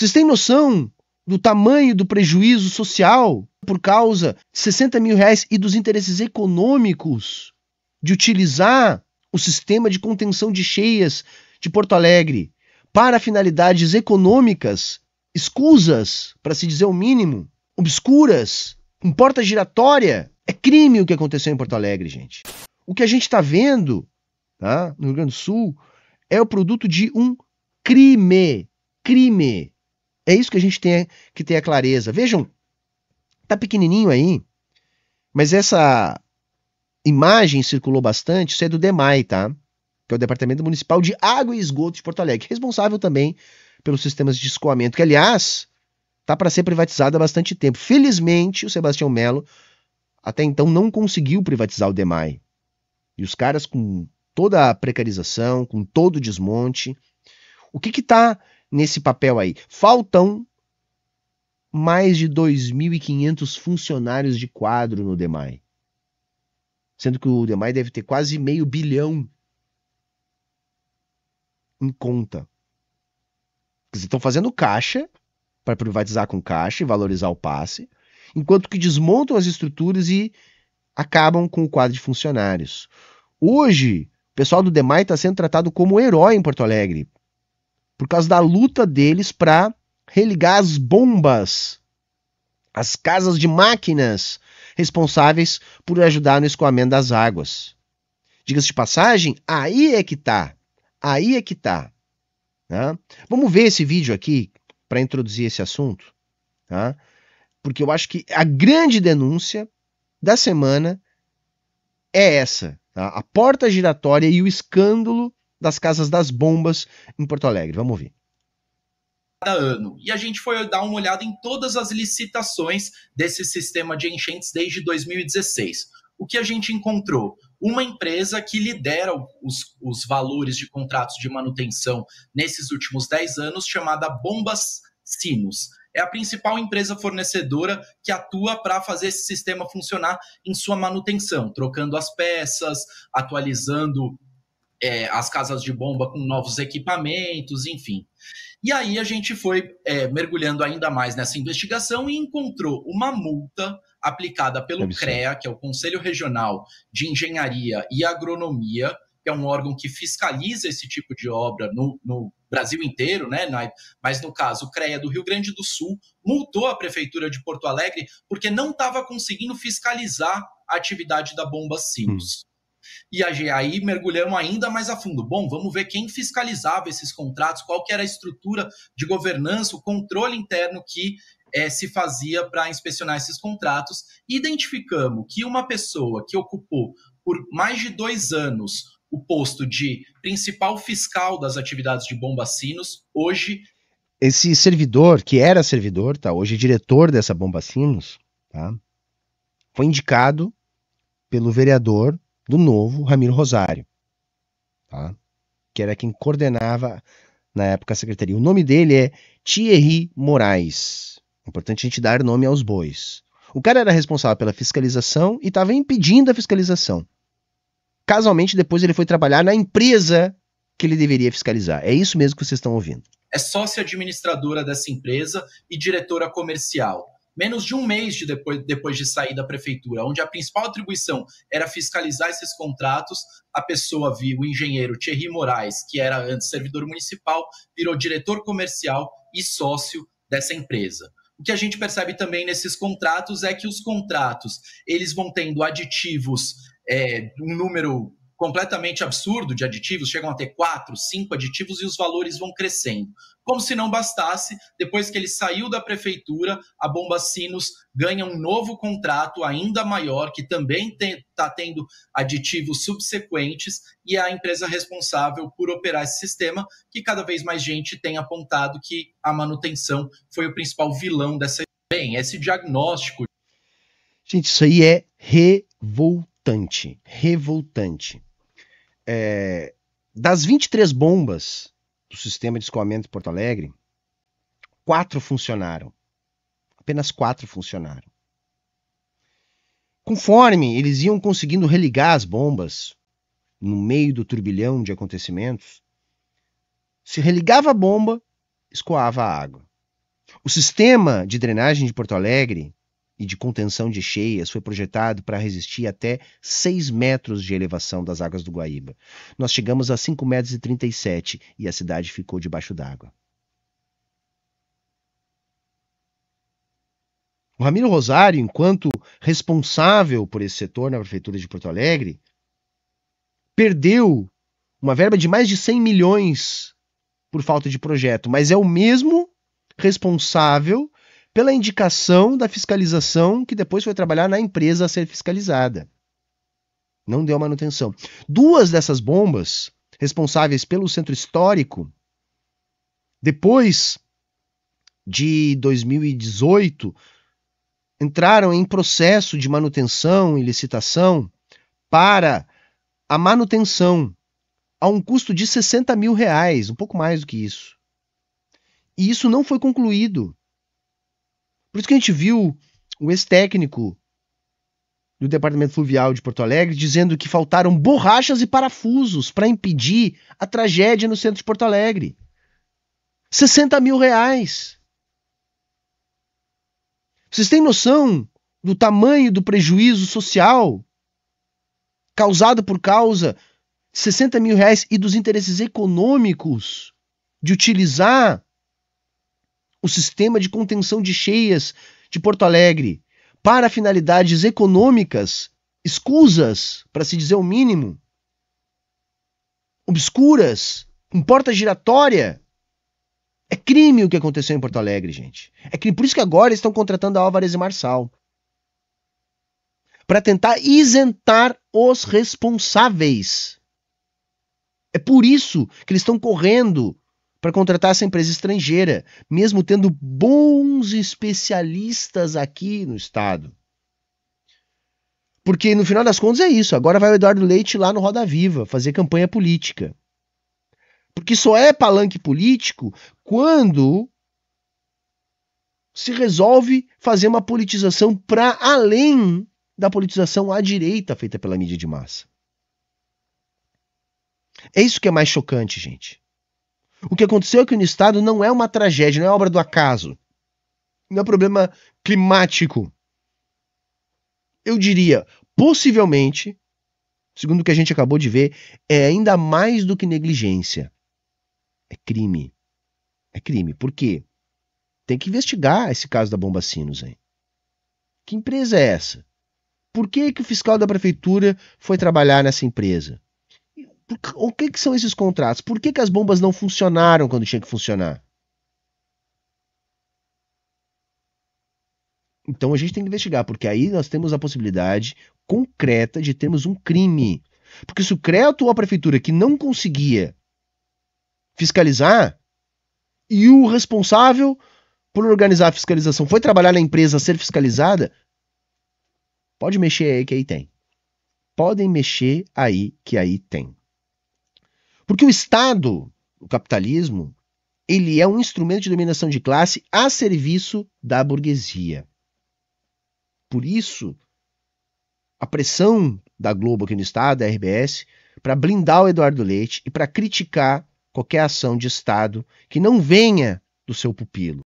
Vocês têm noção do tamanho do prejuízo social por causa de 60 mil reais e dos interesses econômicos de utilizar o sistema de contenção de cheias de Porto Alegre para finalidades econômicas, escusas, para se dizer o mínimo, obscuras, com porta giratória? É crime o que aconteceu em Porto Alegre, gente. O que a gente está vendo tá, no Rio Grande do Sul é o produto de um crime. Crime. É isso que a gente tem que ter a clareza. Vejam, tá pequenininho aí, mas essa imagem circulou bastante, isso é do DEMAI, tá? Que é o Departamento Municipal de Água e Esgoto de Porto Alegre, responsável também pelos sistemas de escoamento, que aliás, tá para ser privatizado há bastante tempo. Felizmente, o Sebastião Melo até então não conseguiu privatizar o DEMAI. E os caras com toda a precarização, com todo o desmonte, o que está nesse papel aí. Faltam mais de 2.500 funcionários de quadro no DEMAI. Sendo que o DEMAI deve ter quase meio bilhão em conta. Eles estão fazendo caixa para privatizar com caixa e valorizar o passe, enquanto que desmontam as estruturas e acabam com o quadro de funcionários. Hoje, o pessoal do DEMAI está sendo tratado como herói em Porto Alegre por causa da luta deles para religar as bombas, as casas de máquinas responsáveis por ajudar no escoamento das águas. Diga-se de passagem, aí é que tá. Aí é que tá. tá? Vamos ver esse vídeo aqui para introduzir esse assunto, tá? porque eu acho que a grande denúncia da semana é essa: tá? a porta giratória e o escândalo das Casas das Bombas em Porto Alegre. Vamos ouvir cada ano. E a gente foi dar uma olhada em todas as licitações desse sistema de enchentes desde 2016. O que a gente encontrou? Uma empresa que lidera os, os valores de contratos de manutenção nesses últimos 10 anos, chamada Bombas Sinos. É a principal empresa fornecedora que atua para fazer esse sistema funcionar em sua manutenção, trocando as peças, atualizando é, as casas de bomba com novos equipamentos, enfim. E aí a gente foi é, mergulhando ainda mais nessa investigação e encontrou uma multa aplicada pelo CREA, que é o Conselho Regional de Engenharia e Agronomia, que é um órgão que fiscaliza esse tipo de obra no, no Brasil inteiro, né? mas no caso, o CREA do Rio Grande do Sul multou a Prefeitura de Porto Alegre porque não estava conseguindo fiscalizar a atividade da bomba Sinos. Hum. E aí mergulhamos ainda mais a fundo. Bom, vamos ver quem fiscalizava esses contratos, qual que era a estrutura de governança, o controle interno que é, se fazia para inspecionar esses contratos. Identificamos que uma pessoa que ocupou por mais de dois anos o posto de principal fiscal das atividades de Bombacinos, hoje. Esse servidor, que era servidor, tá? Hoje é diretor dessa Bombacinos, tá? Foi indicado pelo vereador do novo Ramiro Rosário, tá? que era quem coordenava na época a secretaria. O nome dele é Thierry Moraes. Importante a gente dar nome aos bois. O cara era responsável pela fiscalização e estava impedindo a fiscalização. Casualmente, depois ele foi trabalhar na empresa que ele deveria fiscalizar. É isso mesmo que vocês estão ouvindo. É sócia administradora dessa empresa e diretora comercial menos de um mês de depois, depois de sair da prefeitura, onde a principal atribuição era fiscalizar esses contratos, a pessoa viu o engenheiro Thierry Moraes, que era antes servidor municipal, virou diretor comercial e sócio dessa empresa. O que a gente percebe também nesses contratos é que os contratos eles vão tendo aditivos, é, um número completamente absurdo de aditivos, chegam a ter quatro, cinco aditivos e os valores vão crescendo. Como se não bastasse, depois que ele saiu da prefeitura, a Bomba Sinos ganha um novo contrato ainda maior, que também está tendo aditivos subsequentes, e é a empresa responsável por operar esse sistema, que cada vez mais gente tem apontado que a manutenção foi o principal vilão dessa. Bem, esse diagnóstico. Gente, isso aí é revoltante. Revoltante. É, das 23 bombas do sistema de escoamento de Porto Alegre, quatro funcionaram. Apenas quatro funcionaram. Conforme eles iam conseguindo religar as bombas no meio do turbilhão de acontecimentos, se religava a bomba, escoava a água. O sistema de drenagem de Porto Alegre e de contenção de cheias foi projetado para resistir até 6 metros de elevação das águas do Guaíba. Nós chegamos a 5,37 metros e, 37, e a cidade ficou debaixo d'água. O Ramiro Rosário, enquanto responsável por esse setor na prefeitura de Porto Alegre, perdeu uma verba de mais de 100 milhões por falta de projeto, mas é o mesmo responsável pela indicação da fiscalização que depois foi trabalhar na empresa a ser fiscalizada. Não deu manutenção. Duas dessas bombas, responsáveis pelo centro histórico, depois de 2018, entraram em processo de manutenção e licitação para a manutenção a um custo de 60 mil reais, um pouco mais do que isso. E isso não foi concluído. Por isso que a gente viu o ex-técnico do Departamento Fluvial de Porto Alegre dizendo que faltaram borrachas e parafusos para impedir a tragédia no centro de Porto Alegre. 60 mil reais. Vocês têm noção do tamanho do prejuízo social causado por causa de 60 mil reais e dos interesses econômicos de utilizar o sistema de contenção de cheias de Porto Alegre para finalidades econômicas, escusas, para se dizer o mínimo, obscuras, com porta giratória. É crime o que aconteceu em Porto Alegre, gente. É crime. Por isso que agora estão contratando a Álvares e Marçal para tentar isentar os responsáveis. É por isso que eles estão correndo para contratar essa empresa estrangeira, mesmo tendo bons especialistas aqui no estado. Porque no final das contas é isso. Agora vai o Eduardo Leite lá no Roda Viva fazer campanha política. Porque só é palanque político quando se resolve fazer uma politização para além da politização à direita feita pela mídia de massa. É isso que é mais chocante, gente. O que aconteceu aqui é no estado não é uma tragédia, não é obra do acaso. Não é problema climático. Eu diria, possivelmente, segundo o que a gente acabou de ver, é ainda mais do que negligência. É crime. É crime. Por quê? Tem que investigar esse caso da bomba Sinos, hein? Que empresa é essa? Por que, que o fiscal da prefeitura foi trabalhar nessa empresa? o que, que são esses contratos? Por que, que as bombas não funcionaram quando tinha que funcionar? Então a gente tem que investigar, porque aí nós temos a possibilidade concreta de termos um crime. Porque se o Creto ou a prefeitura que não conseguia fiscalizar, e o responsável por organizar a fiscalização foi trabalhar na empresa a ser fiscalizada, pode mexer aí que aí tem. Podem mexer aí que aí tem. Porque o Estado, o capitalismo, ele é um instrumento de dominação de classe a serviço da burguesia. Por isso, a pressão da Globo aqui no Estado, da RBS, para blindar o Eduardo Leite e para criticar qualquer ação de Estado que não venha do seu pupilo.